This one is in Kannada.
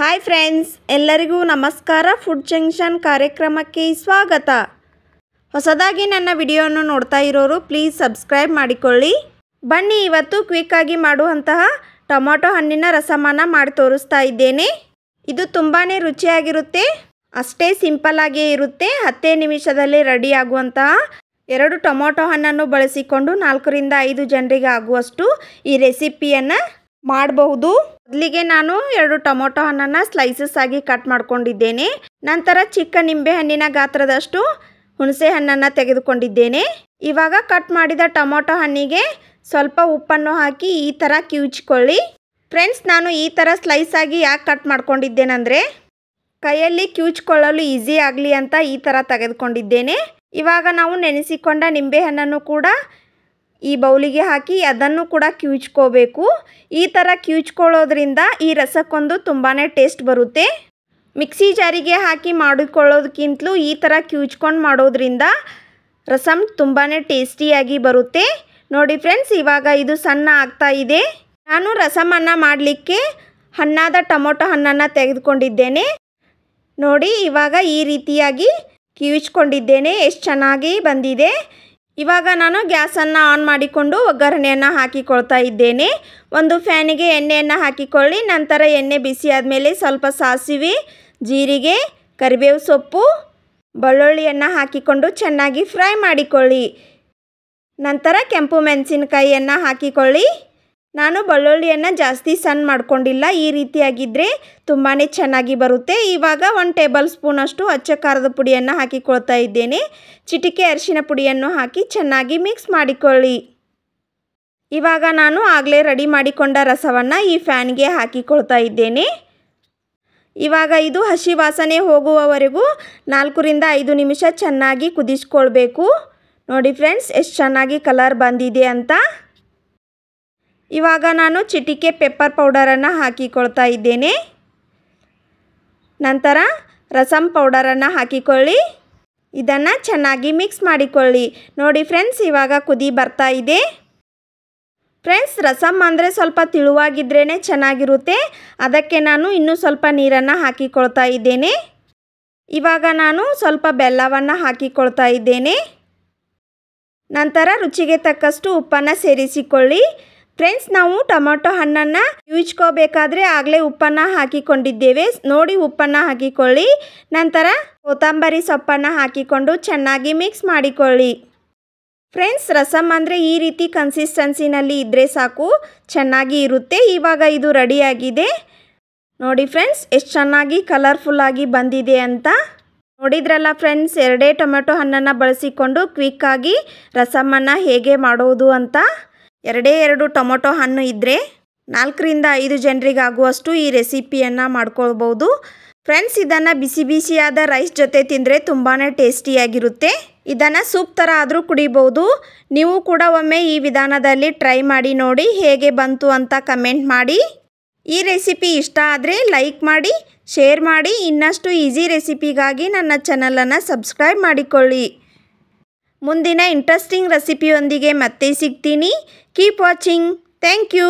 ಹಾಯ್ ಫ್ರೆಂಡ್ಸ್ ಎಲ್ಲರಿಗೂ ನಮಸ್ಕಾರ ಫುಡ್ ಜಂಕ್ಷನ್ ಕಾರ್ಯಕ್ರಮಕ್ಕೆ ಸ್ವಾಗತ ಹೊಸದಾಗಿ ನನ್ನ ವಿಡಿಯೋವನ್ನು ನೋಡ್ತಾ ಇರೋರು ಪ್ಲೀಸ್ ಸಬ್ಸ್ಕ್ರೈಬ್ ಮಾಡಿಕೊಳ್ಳಿ ಬನ್ನಿ ಇವತ್ತು ಕ್ವಿಕ್ಕಾಗಿ ಮಾಡುವಂತಹ ಟೊಮೊಟೊ ಹಣ್ಣಿನ ರಸಮಾನ ಮಾಡಿ ತೋರಿಸ್ತಾ ಇದ್ದೇನೆ ಇದು ತುಂಬಾ ರುಚಿಯಾಗಿರುತ್ತೆ ಅಷ್ಟೇ ಸಿಂಪಲ್ ಇರುತ್ತೆ ಹತ್ತೇ ನಿಮಿಷದಲ್ಲಿ ರೆಡಿ ಆಗುವಂತಹ ಎರಡು ಟೊಮೊಟೊ ಹಣ್ಣನ್ನು ಬಳಸಿಕೊಂಡು ನಾಲ್ಕರಿಂದ ಐದು ಜನರಿಗೆ ಆಗುವಷ್ಟು ಈ ರೆಸಿಪಿಯನ್ನು ಮಾಡಬಹುದು ಮೊದಲಿಗೆ ನಾನು ಎರಡು ಟೊಮೊಟೊ ಹಣ್ಣನ್ನು ಸ್ಲೈಸಸ್ ಆಗಿ ಕಟ್ ಮಾಡ್ಕೊಂಡಿದ್ದೇನೆ ನಂತರ ಚಿಕ್ಕ ನಿಂಬೆ ಹಣ್ಣಿನ ಗಾತ್ರದಷ್ಟು ಹುಣಸೆ ಹಣ್ಣನ್ನು ತೆಗೆದುಕೊಂಡಿದ್ದೇನೆ ಇವಾಗ ಕಟ್ ಮಾಡಿದ ಟೊಮೊಟೊ ಹಣ್ಣಿಗೆ ಸ್ವಲ್ಪ ಉಪ್ಪನ್ನು ಹಾಕಿ ಈ ಥರ ಕಿವುಚ್ಕೊಳ್ಳಿ ಫ್ರೆಂಡ್ಸ್ ನಾನು ಈ ಥರ ಸ್ಲೈಸ್ ಆಗಿ ಯಾಕೆ ಕಟ್ ಮಾಡ್ಕೊಂಡಿದ್ದೇನೆಂದರೆ ಕೈಯಲ್ಲಿ ಕಿವುಚ್ಕೊಳ್ಳಲು ಈಸಿ ಆಗಲಿ ಅಂತ ಈ ಥರ ತೆಗೆದುಕೊಂಡಿದ್ದೇನೆ ಇವಾಗ ನಾವು ನೆನೆಸಿಕೊಂಡ ನಿಂಬೆಹಣ್ಣನ್ನು ಕೂಡ ಈ ಬೌಲಿಗೆ ಹಾಕಿ ಅದನ್ನು ಕೂಡ ಕ್ಯೂಚ್ಕೋಬೇಕು ಈ ಥರ ಕಿವುಚ್ಕೊಳ್ಳೋದ್ರಿಂದ ಈ ರಸಕ್ಕೊಂದು ತುಂಬಾ ಟೇಸ್ಟ್ ಬರುತ್ತೆ ಮಿಕ್ಸಿ ಜಾರಿಗೆ ಹಾಕಿ ಮಾಡಿಕೊಳ್ಳೋದಕ್ಕಿಂತಲೂ ಈ ಥರ ಕ್ಯೂಚ್ಕೊಂಡು ಮಾಡೋದ್ರಿಂದ ರಸಮ್ ತುಂಬಾ ಟೇಸ್ಟಿಯಾಗಿ ಬರುತ್ತೆ ನೋಡಿ ಫ್ರೆಂಡ್ಸ್ ಇವಾಗ ಇದು ಸಣ್ಣ ಆಗ್ತಾ ಇದೆ ನಾನು ರಸಮನ್ನು ಮಾಡಲಿಕ್ಕೆ ಹಣ್ಣಾದ ಟೊಮೊಟೊ ಹಣ್ಣನ್ನು ತೆಗೆದುಕೊಂಡಿದ್ದೇನೆ ನೋಡಿ ಇವಾಗ ಈ ರೀತಿಯಾಗಿ ಕಿವುಚ್ಕೊಂಡಿದ್ದೇನೆ ಎಷ್ಟು ಚೆನ್ನಾಗಿ ಬಂದಿದೆ ಇವಾಗ ನಾನು ಗ್ಯಾಸನ್ನು ಆನ್ ಮಾಡಿಕೊಂಡು ಒಗ್ಗರಣೆಯನ್ನು ಹಾಕಿಕೊಳ್ತಾ ಇದ್ದೇನೆ ಒಂದು ಫ್ಯಾನಿಗೆ ಎಣ್ಣೆಯನ್ನು ಹಾಕಿಕೊಳ್ಳಿ ನಂತರ ಎಣ್ಣೆ ಬಿಸಿ ಆದಮೇಲೆ ಸ್ವಲ್ಪ ಸಾಸಿವೆ ಜೀರಿಗೆ ಕರಿಬೇವು ಸೊಪ್ಪು ಬೆಳ್ಳುಳ್ಳಿಯನ್ನು ಹಾಕಿಕೊಂಡು ಚೆನ್ನಾಗಿ ಫ್ರೈ ಮಾಡಿಕೊಳ್ಳಿ ನಂತರ ಕೆಂಪು ಮೆಣಸಿನಕಾಯಿಯನ್ನು ಹಾಕಿಕೊಳ್ಳಿ ನಾನು ಬೆಳ್ಳುಳ್ಳಿಯನ್ನು ಜಾಸ್ತಿ ಸಣ್ಣ ಮಾಡ್ಕೊಂಡಿಲ್ಲ ಈ ರೀತಿಯಾಗಿದ್ದರೆ ತುಂಬಾ ಚೆನ್ನಾಗಿ ಬರುತ್ತೆ ಇವಾಗ ಒಂದು ಟೇಬಲ್ ಸ್ಪೂನಷ್ಟು ಅಚ್ಚ ಖಾರದ ಪುಡಿಯನ್ನು ಹಾಕಿಕೊಳ್ತಾ ಇದ್ದೇನೆ ಚಿಟಿಕೆ ಅರಿಶಿನ ಪುಡಿಯನ್ನು ಹಾಕಿ ಚೆನ್ನಾಗಿ ಮಿಕ್ಸ್ ಮಾಡಿಕೊಳ್ಳಿ ಇವಾಗ ನಾನು ಆಗಲೇ ರೆಡಿ ಮಾಡಿಕೊಂಡ ರಸವನ್ನು ಈ ಫ್ಯಾನ್ಗೆ ಹಾಕಿಕೊಳ್ತಾ ಇದ್ದೇನೆ ಇವಾಗ ಇದು ಹಸಿ ವಾಸನೆ ಹೋಗುವವರೆಗೂ ನಾಲ್ಕರಿಂದ ಐದು ನಿಮಿಷ ಚೆನ್ನಾಗಿ ಕುದಿಸ್ಕೊಳ್ಬೇಕು ನೋಡಿ ಫ್ರೆಂಡ್ಸ್ ಎಷ್ಟು ಚೆನ್ನಾಗಿ ಕಲರ್ ಬಂದಿದೆ ಅಂತ ಇವಾಗ ನಾನು ಚಿಟಿಕೆ ಪೆಪ್ಪರ್ ಪೌಡರನ್ನು ಹಾಕಿಕೊಳ್ತಾ ಇದ್ದೇನೆ ನಂತರ ರಸಂ ಪೌಡರನ್ನು ಹಾಕಿಕೊಳ್ಳಿ ಇದನ್ನು ಚೆನ್ನಾಗಿ ಮಿಕ್ಸ್ ಮಾಡಿಕೊಳ್ಳಿ ನೋಡಿ ಫ್ರೆಂಡ್ಸ್ ಇವಾಗ ಕುದಿ ಬರ್ತಾ ಇದೆ ಫ್ರೆಂಡ್ಸ್ ರಸಂ ಅಂದರೆ ಸ್ವಲ್ಪ ತಿಳುವಾಗಿದ್ರೇ ಚೆನ್ನಾಗಿರುತ್ತೆ ಅದಕ್ಕೆ ನಾನು ಇನ್ನೂ ಸ್ವಲ್ಪ ನೀರನ್ನು ಹಾಕಿಕೊಳ್ತಾ ಇದ್ದೇನೆ ಇವಾಗ ನಾನು ಸ್ವಲ್ಪ ಬೆಲ್ಲವನ್ನು ಹಾಕಿಕೊಳ್ತಾ ಇದ್ದೇನೆ ನಂತರ ರುಚಿಗೆ ತಕ್ಕಷ್ಟು ಉಪ್ಪನ್ನು ಸೇರಿಸಿಕೊಳ್ಳಿ ಫ್ರೆಂಡ್ಸ್ ನಾವು ಟೊಮೆಟೊ ಹಣ್ಣನ್ನು ಯೂಜ್ಕೋಬೇಕಾದ್ರೆ ಆಗಲೇ ಉಪ್ಪನ್ನು ಹಾಕಿಕೊಂಡಿದ್ದೇವೆ ನೋಡಿ ಉಪ್ಪನ್ನು ಹಾಕಿಕೊಳ್ಳಿ ನಂತರ ಕೊತ್ತಂಬರಿ ಸೊಪ್ಪನ್ನು ಹಾಕಿಕೊಂಡು ಚೆನ್ನಾಗಿ ಮಿಕ್ಸ್ ಮಾಡಿಕೊಳ್ಳಿ ಫ್ರೆಂಡ್ಸ್ ರಸಮ್ ಅಂದರೆ ಈ ರೀತಿ ಕನ್ಸಿಸ್ಟೆನ್ಸಿನಲ್ಲಿ ಇದ್ದರೆ ಸಾಕು ಚೆನ್ನಾಗಿ ಇರುತ್ತೆ ಇವಾಗ ಇದು ರೆಡಿಯಾಗಿದೆ ನೋಡಿ ಫ್ರೆಂಡ್ಸ್ ಎಷ್ಟು ಚೆನ್ನಾಗಿ ಕಲರ್ಫುಲ್ಲಾಗಿ ಬಂದಿದೆ ಅಂತ ನೋಡಿದ್ರಲ್ಲ ಫ್ರೆಂಡ್ಸ್ ಎರಡೇ ಟೊಮೆಟೊ ಹಣ್ಣನ್ನು ಬಳಸಿಕೊಂಡು ಕ್ವಿಕ್ಕಾಗಿ ರಸಮನ್ನು ಹೇಗೆ ಮಾಡೋದು ಅಂತ ಎರಡೇ ಎರಡು ಟೊಮೊಟೊ ಹಣ್ಣು ಇದ್ದರೆ ನಾಲ್ಕರಿಂದ ಐದು ಜನರಿಗಾಗುವಷ್ಟು ಈ ರೆಸಿಪಿಯನ್ನು ಮಾಡ್ಕೊಳ್ಬೋದು ಫ್ರೆಂಡ್ಸ್ ಇದನ್ನು ಬಿಸಿ ಬಿಸಿಯಾದ ರೈಸ್ ಜೊತೆ ತಿಂದರೆ ತುಂಬಾ ಟೇಸ್ಟಿಯಾಗಿರುತ್ತೆ ಇದನ್ನು ಸೂಪ್ ಥರ ಆದರೂ ಕುಡಿಬೋದು ನೀವು ಕೂಡ ಒಮ್ಮೆ ಈ ವಿಧಾನದಲ್ಲಿ ಟ್ರೈ ಮಾಡಿ ನೋಡಿ ಹೇಗೆ ಬಂತು ಅಂತ ಕಮೆಂಟ್ ಮಾಡಿ ಈ ರೆಸಿಪಿ ಇಷ್ಟ ಆದರೆ ಲೈಕ್ ಮಾಡಿ ಶೇರ್ ಮಾಡಿ ಇನ್ನಷ್ಟು ಈಸಿ ರೆಸಿಪಿಗಾಗಿ ನನ್ನ ಚಾನಲನ್ನು ಸಬ್ಸ್ಕ್ರೈಬ್ ಮಾಡಿಕೊಳ್ಳಿ ಮುಂದಿನ ಇಂಟ್ರೆಸ್ಟಿಂಗ್ ರೆಸಿಪಿಯೊಂದಿಗೆ ಮತ್ತೆ ಸಿಗ್ತೀನಿ ಕೀಪ್ ವಾಚಿಂಗ್ ಥ್ಯಾಂಕ್ ಯು